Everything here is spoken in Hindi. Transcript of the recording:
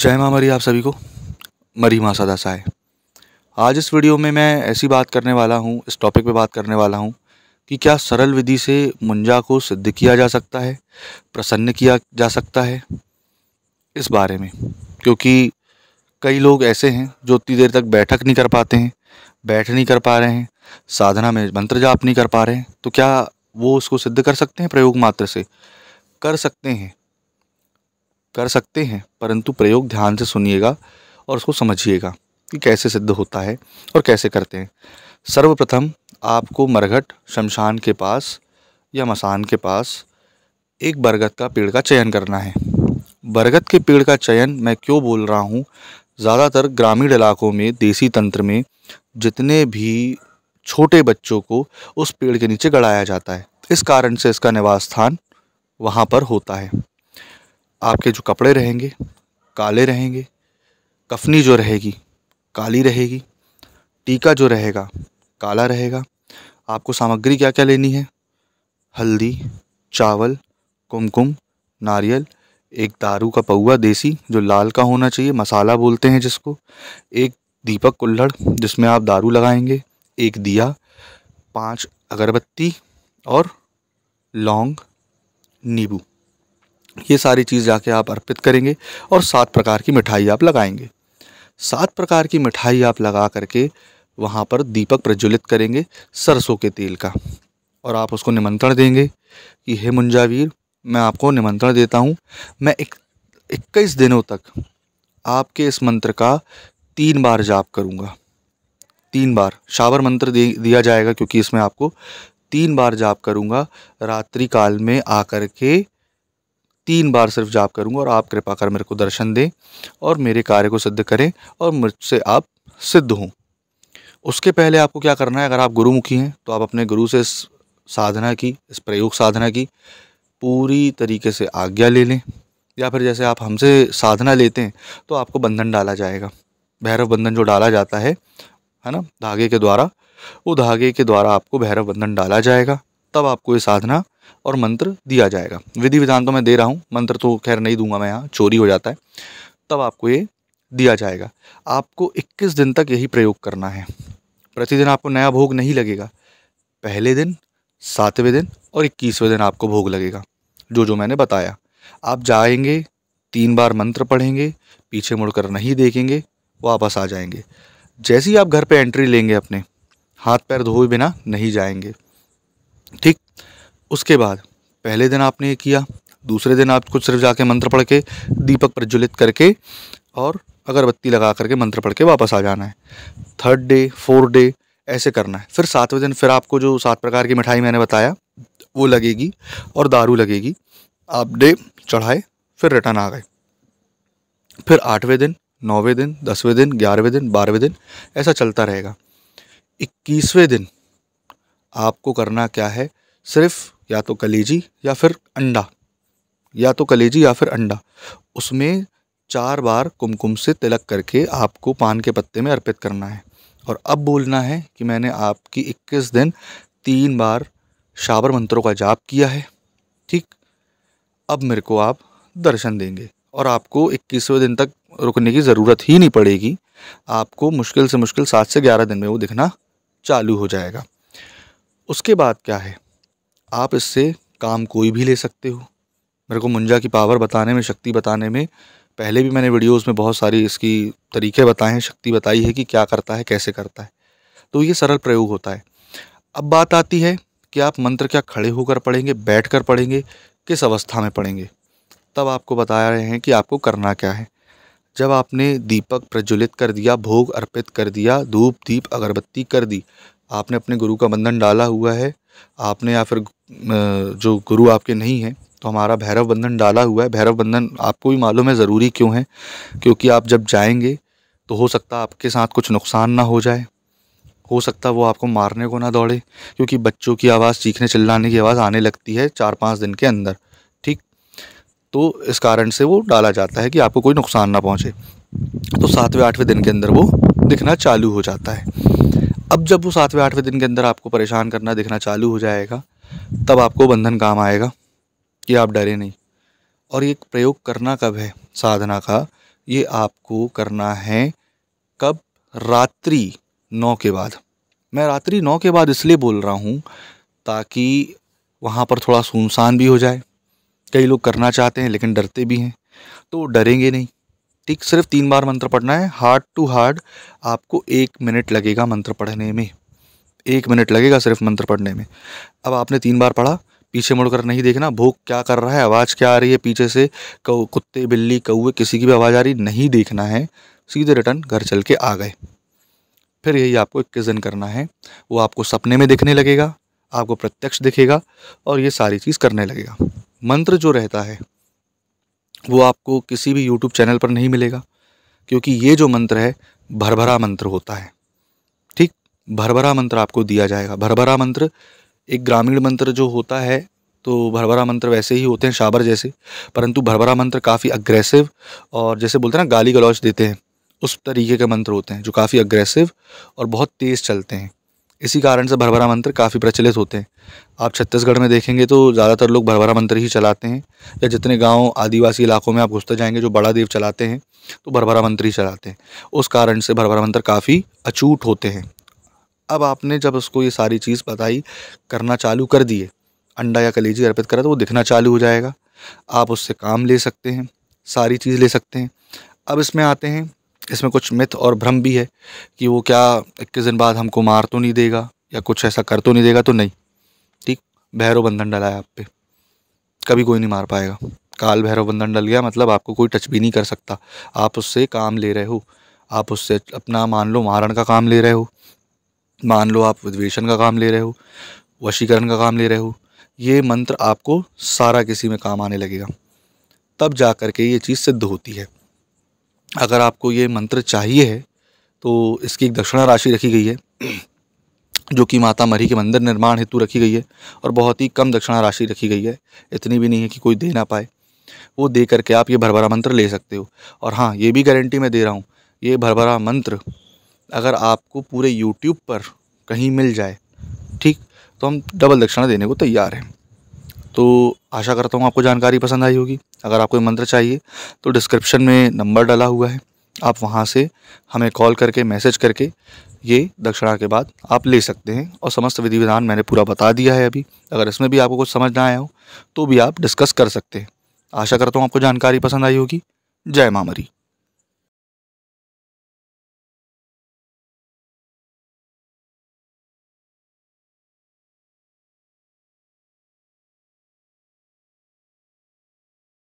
जय माँ मरी आप सभी को मरी माँ सदा साय आज इस वीडियो में मैं ऐसी बात करने वाला हूँ इस टॉपिक पे बात करने वाला हूँ कि क्या सरल विधि से मुंजा को सिद्ध किया जा सकता है प्रसन्न किया जा सकता है इस बारे में क्योंकि कई लोग ऐसे हैं जो उतनी देर तक बैठक नहीं कर पाते हैं बैठ नहीं कर पा रहे हैं साधना में मंत्र जाप नहीं कर पा रहे हैं तो क्या वो उसको सिद्ध कर सकते हैं प्रयोग मात्र से कर सकते हैं कर सकते हैं परंतु प्रयोग ध्यान से सुनिएगा और उसको समझिएगा कि कैसे सिद्ध होता है और कैसे करते हैं सर्वप्रथम आपको मरघट शमशान के पास या मसान के पास एक बरगद का पेड़ का चयन करना है बरगद के पेड़ का चयन मैं क्यों बोल रहा हूँ ज़्यादातर ग्रामीण इलाकों में देसी तंत्र में जितने भी छोटे बच्चों को उस पेड़ के नीचे गड़ाया जाता है इस कारण से इसका निवास स्थान वहाँ पर होता है आपके जो कपड़े रहेंगे काले रहेंगे कफनी जो रहेगी काली रहेगी टीका जो रहेगा काला रहेगा आपको सामग्री क्या क्या लेनी है हल्दी चावल कुमकुम नारियल एक दारू का पौआ देसी जो लाल का होना चाहिए मसाला बोलते हैं जिसको एक दीपक कुल्हड़ जिसमें आप दारू लगाएंगे एक दिया पांच अगरबत्ती और लौंग नींबू ये सारी चीज़ जाके आप अर्पित करेंगे और सात प्रकार की मिठाई आप लगाएंगे सात प्रकार की मिठाई आप लगा करके वहाँ पर दीपक प्रज्वलित करेंगे सरसों के तेल का और आप उसको निमंत्रण देंगे कि हे मुंजावीर मैं आपको निमंत्रण देता हूँ मैं इक्कीस दिनों तक आपके इस मंत्र का तीन बार जाप करूँगा तीन बार शावर मंत्र दे दिया जाएगा क्योंकि इसमें आपको तीन बार जाप करूँगा रात्रि काल में आकर के तीन बार सिर्फ जाप करूँगा और आप कृपा कर मेरे को दर्शन दें और मेरे कार्य को सिद्ध करें और मुझसे आप सिद्ध हों उसके पहले आपको क्या करना है अगर आप गुरुमुखी हैं तो आप अपने गुरु से इस साधना की इस प्रयोग साधना की पूरी तरीके से आज्ञा ले लें या फिर जैसे आप हमसे साधना लेते हैं तो आपको बंधन डाला जाएगा भैरव बंधन जो डाला जाता है है ना धागे के द्वारा वो धागे के द्वारा आपको भैरव बंधन डाला जाएगा तब आपको ये साधना और मंत्र दिया जाएगा विधि विधान तो मैं दे रहा हूँ मंत्र तो खैर नहीं दूंगा मैं यहाँ चोरी हो जाता है तब आपको ये दिया जाएगा आपको 21 दिन तक यही प्रयोग करना है प्रतिदिन आपको नया भोग नहीं लगेगा पहले दिन सातवें दिन और इक्कीसवें दिन आपको भोग लगेगा जो जो मैंने बताया आप जाएंगे तीन बार मंत्र पढ़ेंगे पीछे मुड़कर नहीं देखेंगे वापस आ जाएंगे जैसे ही आप घर पर एंट्री लेंगे अपने हाथ पैर धोए बिना नहीं जाएंगे ठीक उसके बाद पहले दिन आपने ये किया दूसरे दिन आपको सिर्फ जाके मंत्र पढ़ के दीपक प्रज्वलित करके और अगरबत्ती लगा करके मंत्र पढ़ के वापस आ जाना है थर्ड डे फोर्थ डे ऐसे करना है फिर सातवें दिन फिर आपको जो सात प्रकार की मिठाई मैंने बताया वो लगेगी और दारू लगेगी आप डे चढ़ाए फिर रिटर्न आ गए फिर आठवें दिन नौवें दिन दसवें दिन ग्यारहवें दिन बारहवें दिन ऐसा चलता रहेगा इक्कीसवें दिन आपको करना क्या है सिर्फ या तो कलेजी या फिर अंडा या तो कलेजी या फिर अंडा उसमें चार बार कुमकुम से तिलक करके आपको पान के पत्ते में अर्पित करना है और अब बोलना है कि मैंने आपकी 21 दिन तीन बार शाबर मंत्रों का जाप किया है ठीक अब मेरे को आप दर्शन देंगे और आपको इक्कीसवें दिन तक रुकने की ज़रूरत ही नहीं पड़ेगी आपको मुश्किल से मुश्किल सात से ग्यारह दिन में वो दिखना चालू हो जाएगा उसके बाद क्या है आप इससे काम कोई भी ले सकते हो मेरे को मुंजा की पावर बताने में शक्ति बताने में पहले भी मैंने वीडियोस में बहुत सारी इसकी तरीके बताए हैं शक्ति बताई है कि क्या करता है कैसे करता है तो ये सरल प्रयोग होता है अब बात आती है कि आप मंत्र क्या खड़े होकर पढ़ेंगे बैठ कर पढ़ेंगे किस अवस्था में पढ़ेंगे तब आपको बता रहे हैं कि आपको करना क्या है जब आपने दीपक प्रज्वलित कर दिया भोग अर्पित कर दिया धूप दीप अगरबत्ती कर दी आपने अपने गुरु का बंधन डाला हुआ है आपने या फिर जो गुरु आपके नहीं हैं तो हमारा भैरव बंधन डाला हुआ है भैरव बंधन आपको भी मालूम है ज़रूरी क्यों है क्योंकि आप जब जाएंगे तो हो सकता आपके साथ कुछ नुकसान ना हो जाए हो सकता वो आपको मारने को ना दौड़े क्योंकि बच्चों की आवाज़ चीखने चिल्लाने की आवाज़ आने लगती है चार पाँच दिन के अंदर ठीक तो इस कारण से वो डाला जाता है कि आपको कोई नुकसान ना पहुँचे तो सातवें आठवें दिन के अंदर वो दिखना चालू हो जाता है अब जब वो सातवें आठवें दिन के अंदर आपको परेशान करना दिखना चालू हो जाएगा तब आपको बंधन काम आएगा कि आप डरे नहीं और ये प्रयोग करना कब है साधना का ये आपको करना है कब रात्रि नौ के बाद मैं रात्रि नौ के बाद इसलिए बोल रहा हूँ ताकि वहाँ पर थोड़ा सुनसान भी हो जाए कई लोग करना चाहते हैं लेकिन डरते भी हैं तो डरेंगे नहीं ठीक सिर्फ तीन बार मंत्र पढ़ना है हार्ड टू हार्ड आपको एक मिनट लगेगा मंत्र पढ़ने में एक मिनट लगेगा सिर्फ मंत्र पढ़ने में अब आपने तीन बार पढ़ा पीछे मुड़कर नहीं देखना भोग क्या कर रहा है आवाज़ क्या आ रही है पीछे से कुत्ते बिल्ली कौए किसी की भी आवाज़ आ रही नहीं देखना है सीधे रिटर्न घर चल के आ गए फिर यही आपको इक्कीस दिन करना है वो आपको सपने में दिखने लगेगा आपको प्रत्यक्ष दिखेगा और ये सारी चीज़ करने लगेगा मंत्र जो रहता है वो आपको किसी भी यूट्यूब चैनल पर नहीं मिलेगा क्योंकि ये जो मंत्र है भरभरा मंत्र होता है भरभरा मंत्र आपको दिया जाएगा भरभरा मंत्र एक ग्रामीण मंत्र जो होता है तो भरभरा मंत्र वैसे ही होते हैं शाबर जैसे परंतु भरभरा मंत्र काफ़ी अग्रेसिव और जैसे बोलते हैं ना गाली गलौच देते हैं उस तरीके के मंत्र होते हैं जो काफ़ी अग्रेसिव और बहुत तेज़ चलते हैं इसी कारण से भरभरा मंत्र काफ़ी प्रचलित होते हैं आप छत्तीसगढ़ में देखेंगे तो ज़्यादातर लोग भरभरा मंत्र ही चलाते हैं या जितने गांव आदिवासी इलाकों में आप घुसते जाएंगे जो बड़ा देव चलाते हैं तो भरभरा मंत्र ही चलाते हैं उस कारण से भरभरा मंत्र काफ़ी अचूट होते हैं अब आपने जब उसको ये सारी चीज़ बताई करना चालू कर दिए अंडा या कलेजी अर्पित करा तो वो दिखना चालू हो जाएगा आप उससे काम ले सकते हैं सारी चीज़ ले सकते हैं अब इसमें आते हैं इसमें कुछ मिथ और भ्रम भी है कि वो क्या इक्कीस दिन बाद हमको मार तो नहीं देगा या कुछ ऐसा कर तो नहीं देगा तो नहीं ठीक भैरव बंधन डला है आप पे कभी कोई नहीं मार पाएगा काल भैरव बंधन डल गया मतलब आपको कोई टच भी नहीं कर सकता आप उससे काम ले रहे हो आप उससे अपना मान लो मारण का काम ले रहे हो मान लो आप विद्वेशन का काम ले रहे हो वशीकरण का काम ले रहे हो ये मंत्र आपको सारा किसी में काम आने लगेगा तब जा कर के ये चीज़ सिद्ध होती है अगर आपको ये मंत्र चाहिए है तो इसकी एक दक्षिणा राशि रखी गई है जो कि माता मरी के मंदिर निर्माण हेतु रखी गई है और बहुत ही कम दक्षिणा राशि रखी गई है इतनी भी नहीं है कि कोई दे ना पाए वो दे करके आप ये भरभरा मंत्र ले सकते हो और हाँ ये भी गारंटी मैं दे रहा हूँ ये भरभरा मंत्र अगर आपको पूरे यूट्यूब पर कहीं मिल जाए ठीक तो हम डबल दक्षिणा देने को तैयार हैं तो आशा करता हूँ आपको जानकारी पसंद आई होगी अगर आपको मंत्र चाहिए तो डिस्क्रिप्शन में नंबर डला हुआ है आप वहाँ से हमें कॉल करके मैसेज करके ये दक्षिणा के बाद आप ले सकते हैं और समस्त विधि विधान मैंने पूरा बता दिया है अभी अगर इसमें भी आपको कुछ समझ ना आया हो तो भी आप डिस्कस कर सकते हैं आशा करता हूँ आपको जानकारी पसंद आई होगी जय मामरी